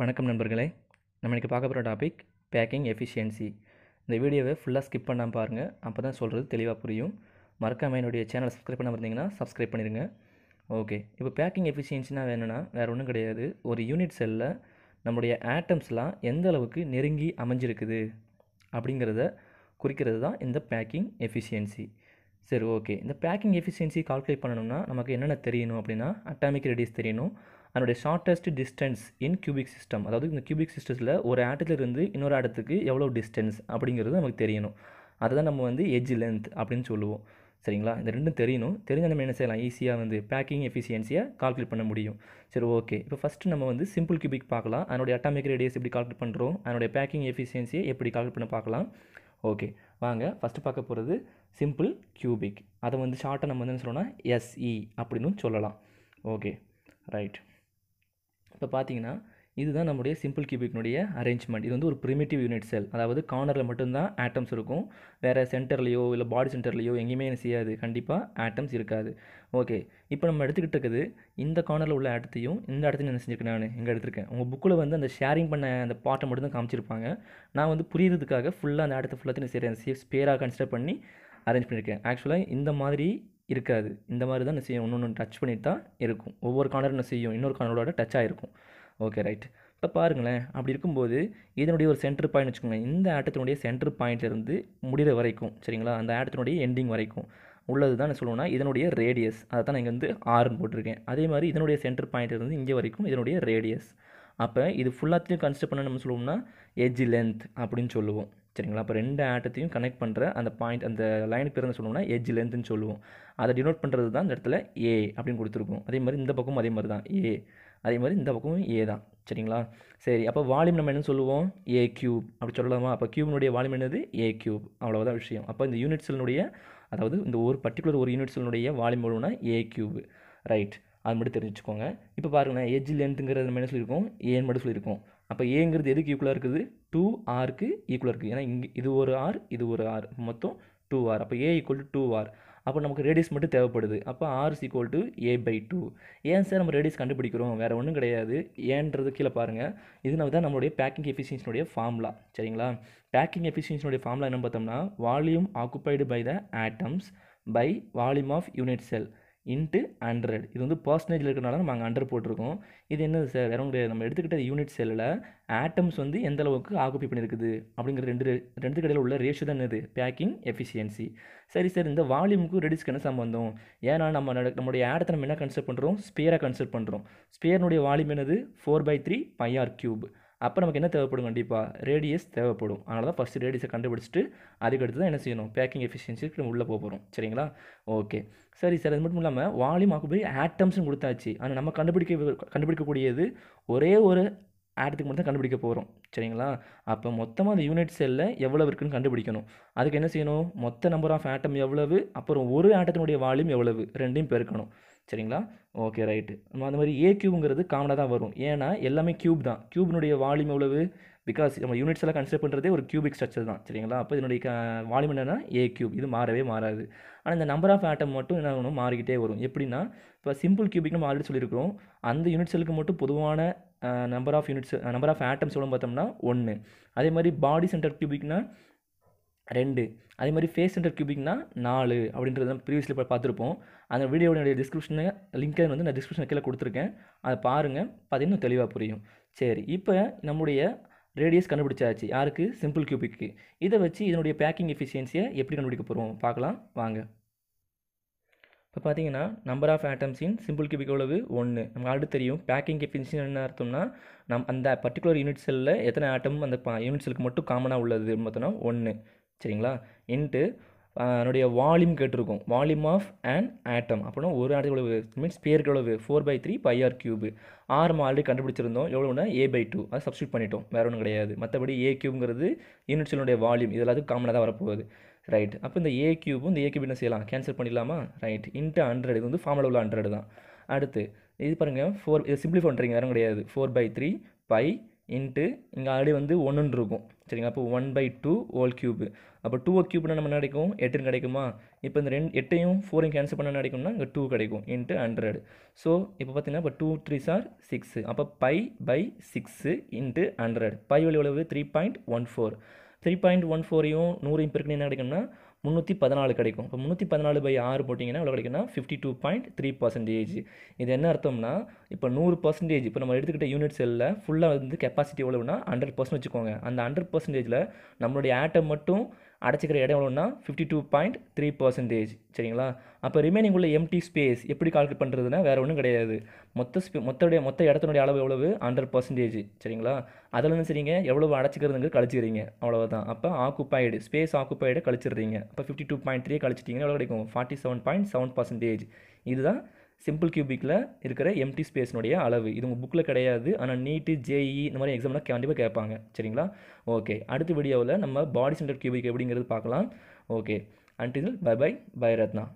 வணக்கம் நண்பர்களே நம்ம இன்றைக்கி பார்க்க போகிற டாபிக் பேக்கிங் எஃபிஷியன்சி இந்த வீடியோவை ஃபுல்லாக ஸ்கிப் பண்ணாமல் பாருங்கள் அப்போ தான் சொல்கிறது தெளிவாக புரியும் மறக்காமல் என்னுடைய சேனல் சப்ஸ்கிரைப் பண்ணாமல் இருந்தீங்கன்னா சப்ஸ்கிரைப் பண்ணிடுங்க ஓகே இப்போ பேக்கிங் எஃபிஷியன்சினா வேணும்னா வேறு ஒன்றும் கிடையாது ஒரு யூனிட் செல்லில் நம்முடைய ஆட்டம்ஸ்லாம் எந்த அளவுக்கு நெருங்கி அமைஞ்சிருக்குது அப்படிங்கிறத குறிக்கிறது தான் இந்த பேக்கிங் எஃபிஷியன்சி சரி ஓகே இந்த பேக்கிங் எஃபிஷியன்சி கால்குலேட் பண்ணணும்னா நமக்கு என்னென்ன தெரியணும் அப்படின்னா அட்டாமிக் ரெடியூஸ் தெரியணும் அதனுடைய shortest distance in cubic system அதாவது இந்த கியூபிக் சிஸ்டத்தில் ஒரு இருந்து இன்னொரு இடத்துக்கு எவ்வளோ டிஸ்டன்ஸ் அப்படிங்கிறது நமக்கு தெரியணும் அதை தான் நம்ம வந்து எஜ் லென்த் அப்படின்னு சொல்லுவோம் சரிங்களா இந்த ரெண்டும் தெரியணும் தெரிஞ்ச நம்ம என்ன செய்யலாம் ஈஸியாக வந்து பேக்கிங் எஃபிஷியன்சியை கால்குலேட் பண்ண முடியும் சரி ஓகே இப்போ ஃபஸ்ட்டு நம்ம வந்து சிம்பிள் கியூபிக் பார்க்கலாம் அதனுடைய அட்டாமிக் ரேடியஸ் எப்படி கால்குலேட் பண்ணுறோம் அதனுடைய பேக்கிங் எஃபிஷியன்சியை எப்படி கால்குலேட் பண்ண பார்க்கலாம் ஓகே வாங்க ஃபஸ்ட்டு பார்க்க போகிறது சிம்பிள் கியூபிக் அதை வந்து ஷார்ட்டாக நம்ம வந்து என்ன சொல்லணும்னா எஸ்இ e அப்படின்னு சொல்லலாம் ஓகே ரைட் இப்போ பார்த்தீங்கன்னா இதுதான் நம்முடைய சிம்பிள் கியூபிக்னுடைய அரேஞ்ச்மெண்ட் இது வந்து ஒரு ப்ரிமேட்டிவ் யூனிட் செல் அதாவது கார்னரில் மட்டும்தான் ஆட்டம்ஸ் இருக்கும் வேறு சென்டர்லேயோ இல்லை பாடி சென்டர்லேயோ எங்கேயுமே என்ன செய்யாது கண்டிப்பாக ஆட்டம்ஸ் இருக்காது ஓகே இப்போ நம்ம எடுத்துக்கிட்டு இந்த கார்னரில் உள்ள ஆட்டத்தையும் இந்த இடத்துல என்ன செஞ்சுருக்கேன் நான் எங்கே எடுத்திருக்கேன் உங்கள் புக்கில் வந்து அந்த ஷேரிங் பண்ண அந்த பாட்டை மட்டும்தான் காமிச்சிருப்பாங்க நான் வந்து புரியுறதுக்காக ஃபுல்லாக அந்த இடத்த ஃபுல்லாத்தையும் செய்கிறேன் ஸ்பேராக கன்சிடர் பண்ணி அரேஞ்ச் பண்ணியிருக்கேன் ஆக்சுவலாக இந்த மாதிரி இருக்காது இந்த மாதிரி தான் செய்யும் ஒன்று ஒன்று டச் பண்ணிட்டு தான் இருக்கும் ஒவ்வொரு கார்னர் செய்யும் இன்னொரு கார்னரோட டச் ஆகிருக்கும் ஓகே ரைட் இப்போ பாருங்களேன் அப்படி இருக்கும்போது இதனுடைய ஒரு சென்டர் பாயிண்ட் வச்சுக்கோங்க இந்த ஆட்டத்தினுடைய சென்டர் பாயிண்ட்லேருந்து முடிகிற வரைக்கும் சரிங்களா அந்த ஆட்டத்தினுடைய எண்டிங் வரைக்கும் உள்ளது தான் என்ன சொல்லுவோம்னா இதனுடைய ரேடியஸ் அதை தான் நான் இங்கே வந்து ஆறுன்னு போட்டிருக்கேன் அதே மாதிரி இதனுடைய சென்டர் பாயிண்ட்லேருந்து இங்கே வரைக்கும் இதனுடைய ரேடியஸ் அப்போ இது ஃபுல்லாத்தையும் கன்சிடர் பண்ண நம்ம சொல்லுவோம்னா எஜ் லென்த் அப்படின்னு சொல்லுவோம் சரிங்களா அப்போ ரெண்டு ஆட்டத்தையும் கனெக்ட் பண்ணுற அந்த பாயிண்ட் அந்த லைனுக்கு பேர் சொல்லணும்னா எஜ் லென்த்துன்னு சொல்லுவோம் அதை டினோட் பண்ணுறது தான் இந்த இடத்துல ஏ அப்படின்னு கொடுத்துருக்கோம் அதே மாதிரி இந்த பக்கமும் அதே மாதிரி தான் ஏ அதே மாதிரி இந்த பக்கமும் ஏ தான் சரிங்களா சரி அப்போ வால்யூம் நம்ம என்ன சொல்லுவோம் ஏ க்யூப் அப்படி சொல்லலாமா அப்போ க்யூப்னுடைய வால்யூம் என்னது ஏ க்யூப் அவ்வளோதான் விஷயம் அப்போ இந்த யூனிட்ஸ்னுடைய அதாவது இந்த ஒரு பர்டிகுலர் ஒரு யூனிட்ஸ்னுடைய வால்யூம் எவ்வளோனா ஏ க்யூப் ரைட் அது மட்டும் தெரிஞ்சு வச்சுக்கோங்க இப்போ பாருங்களேன் எஜ் லென்த்துங்கிறது மைனஸ் சொல்லியிருக்கோம் ஏன் மட்டும் சொல்லியிருக்கோம் அப்போ ஏங்கிறது எதுக்கு ஈக்குவலாக இருக்குது டூ ஆருக்கு ஈக்குவலாக இருக்குது ஏன்னா இங்கே இது ஒரு ஆர் இது ஒரு ஆர் மொத்தம் டூ ஆர் அப்போ a equal to two r அப்போ நமக்கு ரேடியஸ் மட்டும் தேவைப்படுது அப்போ r equal to a by two ஏன் சார் நம்ம ரேடியஸ் கண்டுபிடிக்கிறோம் வேறு ஒன்றும் கிடையாது ஏன்றது கீழே பாருங்கள் இதனால தான் நம்மளுடைய பேக்கிங் எஃபிஷியன்ஸினுடைய ஃபார்முலா சரிங்களா பேக்கிங் எஃபிஷியன்ஸினுடைய ஃபார்முலா என்ன பார்த்தோம்னா volume occupied by the atoms by volume of unit cell into hundred இது வந்து பர்சன்டேஜில் இருக்கிறனால நம்ம அங்கே போட்டிருக்கோம் இது என்னது சார் வேறு கிடையாது நம்ம எடுத்துக்கிட்ட யூனிட் செல்லில் ஆட்டம்ஸ் வந்து எந்த அளவுக்கு ஆகுப்பி பண்ணியிருக்குது அப்படிங்கிற ரெண்டு ரெண்டு கடையில் உள்ள ரேஷியோ தான் என்னது பேக்கிங் எஃபிஷியன்சி சரி சார் இந்த வால்யூமுக்கு ரெடிஸ்க்கு என்ன சம்பந்தம் ஏன்னா நம்ம நம்மளுடைய ஆடத்தை நம்ம என்ன கன்சல்ட் பண்ணுறோம் ஸ்பியராக கன்சல்ட் பண்ணுறோம் ஸ்பியர்னுடைய வால்யூம் என்னது four by three r cube அப்போ நமக்கு என்ன தேவைப்படும் கண்டிப்பாக ரேடியஸ் தேவைப்படும் அதனால தான் ஃபஸ்ட்டு ரேடியஸை கண்டுபிடிச்சிட்டு அதுக்கடுத்து தான் என்ன செய்யணும் பேக்கிங் எஃபிஷியன்சிக்கு நம்ம உள்ளே போகிறோம் சரிங்களா ஓகே சரி சார் அது மட்டும் இல்லாமல் வால்யூம் ஆக்குபடி ஆட்டம்ஸ்னு கொடுத்தாச்சு ஆனால் நம்ம கண்டுபிடிக்க கண்டுபிடிக்கக்கூடியது ஒரே ஒரு ஆட்டத்துக்கு மட்டும் தான் கண்டுபிடிக்க போகிறோம் சரிங்களா அப்போ மொத்தமாக அந்த யூனிட் செல்லில் எவ்வளவு இருக்குன்னு கண்டுபிடிக்கணும் அதுக்கு என்ன செய்யணும் மொத்த நம்பர் ஆஃப் ஆட்டம் எவ்வளவு அப்புறம் ஒரு ஆட்டத்தினுடைய வால்யூம் எவ்வளவு ரெண்டையும் பெருக்கணும் சரிங்களா ஓகே ரைட்டு நம்ம அந்த மாதிரி ஏ கியூப்ங்கிறது காமனாக தான் வரும் ஏன்னா எல்லாமே கியூப் தான் க்யூப்னுடைய வால்யூம் எவ்வளவு பிகாஸ் நம்ம யூனிட்ஸ் எல்லாம் கன்சிடர் பண்ணுறதே ஒரு கியூபிக் ஸ்ட்ரக்சர் தான் சரிங்களா அப்போ இதனுடைய வால்யூம் என்னன்னா ஏ கியூப் இது மாறவே மாறாது ஆனால் இந்த நம்பர் ஆஃப் ஆட்டம் மட்டும் என்ன ஆகணும் மாறிக்கிட்டே வரும் எப்படின்னா இப்போ சிம்பிள் கியூபிக் நம்ம ஆல்ரெடி சொல்லியிருக்கிறோம் அந்த யூனிட்ஸ்களுக்கு மட்டும் பொதுவான number of units number of atoms எவ்வளோ பார்த்தோம்னா ஒன்று அதே மாதிரி பாடி சென்டர் கியூபிக்னால் ரெண்டு அதே மாதிரி ஃபேஸ் சென்டர் கியூபிக்னா நாலு அப்படின்றத ப்ரீவியஸில் இப்போ பார்த்துருப்போம் அந்த வீடியோடைய டிஸ்கிரிப்ஷனில் லிங்க்கை வந்து நான் டிஸ்கிரிப்ஷன் கீழே கொடுத்துருக்கேன் அதை பாருங்கள் பார்த்தீங்கன்னா தெளிவாக புரியும் சரி இப்போ நம்முடைய ரேடியஸ் கண்டுபிடிச்சாச்சு யாருக்கு சிம்பிள் கியூபிக்கு இதை வச்சு இதனுடைய பேக்கிங் எஃபிஷியன்சியை எப்படி கண்டுபிடிக்க போகிறோம் பார்க்கலாம் வாங்க இப்போ பார்த்தீங்கன்னா number of atoms in simple cubic எவ்வளவு ஒன்று நம்ம ஆல்ரெடி தெரியும் பேக்கிங் எஃபிஷியன் என்ன அர்த்தம்னா நம் அந்த பர்டிகுலர் யூனிட் செல்லில் எத்தனை ஆட்டம் அந்த யூனிட் செல்லுக்கு மட்டும் காமனாக உள்ளது பார்த்தோன்னா ஒன்று சரிங்களா இன்ட்டு என்னுடைய வால்யூம் கேட்டிருக்கும் வால்யூம் ஆஃப் அண்ட் ஆட்டம் அப்படின்னா ஒரு ஆடு எவ்வளவு மீன்ஸ் பேருக்கு எவ்வளவு four by three pi r cube r நம்ம ஆல்ரெடி கண்டுபிடிச்சிருந்தோம் எவ்வளோனா ஏ பை டூ அதை சப்ஸ்டியூட் பண்ணிட்டோம் வேறு ஒன்றும் கிடையாது மற்றபடி ஏ கியூங்கிறது யூனிட்ஸினுடைய வால்யூம் இதெல்லாம் காமனாக தான் வரப்போகுது ரைட் அப்போ இந்த ஏ கியூபும் இந்த ஏ கியூப் என்ன செய்யலாம் கேன்சல் பண்ணிடலாமா ரைட் இன்ட்டு ஹண்ட்ரட் இது வந்து ஃபார்முலா உள்ள ஹண்ட்ரட் தான் அடுத்து இது பாருங்கள் ஃபோர் இதை சிம்பிளிஃபை பண்ணுறீங்க வேறு கிடையாது four by three pi into இங்கே ஆல்ரெடி வந்து ஒன்றுன்னு இருக்கும் சரிங்களா அப்போ one by two whole cube அப்போ டூ ஓ க்யூப்னா நம்ம கிடைக்கும் எட்டுன்னு கிடைக்குமா இப்போ இந்த ரெண்டு எட்டையும் ஃபோரையும் கேன்சல் பண்ண கிடைக்கும்னா இங்கே டூ கிடைக்கும் இன்ட்டு ஹண்ட்ரட் ஸோ இப்போ பார்த்தீங்கன்னா இப்போ டூ த்ரீ சார் சிக்ஸு அப்போ pi by six into hundred pi value எவ்வளவு three point one four three point one ஃபோரையும் நூறையும் பெருக்குன்னு என்ன கிடைக்கும்னா முந்நூற்றி பதினாலு கிடைக்கும் இப்போ முந்நூற்றி பதினாலு பை ஆறு போட்டிங்கன்னா எவ்வளோ கிடைக்குன்னா fifty two point three percentage இது என்ன அர்த்தம்னா இப்போ நூறு பர்சன்டேஜ் இப்போ நம்ம எடுத்துக்கிட்ட யூனிட் செல்லில் ஃபுல்லாக வந்து கெப்பாசிட்டி எவ்வளோனா ஹண்ட்ரட் பர்சன்ட் வச்சுக்கோங்க அந்த ஹண்ட்ரட் பர்சன்டேஜில் நம்மளுடைய ஆட்டை மட்டும் அடைச்சிக்கிற இடம் எவ்வளோன்னா fifty two point three percentage சரிங்களா அப்போ ரிமைனிங் உள்ள எம்டி ஸ்பேஸ் எப்படி கால்குலேட் பண்ணுறதுனா வேறு ஒன்றும் கிடையாது மொத்த ஸ்பே மொத்தடைய மொத்த இடத்தினுடைய அளவு எவ்வளவு ஹண்ட்ரட் பர்சன்டேஜ் சரிங்களா அதில் வந்து சரிங்க எவ்வளோ அடைச்சிக்கிறதுங்க கழிச்சிக்கிறீங்க அவ்வளோதான் அப்போ ஆக்குப்பைடு ஸ்பேஸ் ஆக்குப்பைடு கழிச்சிடுறீங்க அப்போ ஃபிஃப்டி டூ பாயிண்ட் த்ரீ கழிச்சிட்டிங்கன்னா எவ்வளோ கிடைக்கும் forty seven point seven percentage இதுதான் சிம்பிள் கியூபிக்கில் இருக்கிற எம்டி ஸ்பேஸ்னுடைய அளவு இது உங்கள் புக்கில் கிடையாது ஆனால் நீட்டு ஜேஇ இந்த மாதிரி எக்ஸாம்லாம் கண்டிப்பாக கேட்பாங்க சரிங்களா ஓகே அடுத்த வீடியோவில் நம்ம பாடி சென்டர் கியூபிக் எப்படிங்கிறது பார்க்கலாம் okay until bye bye bye Ratna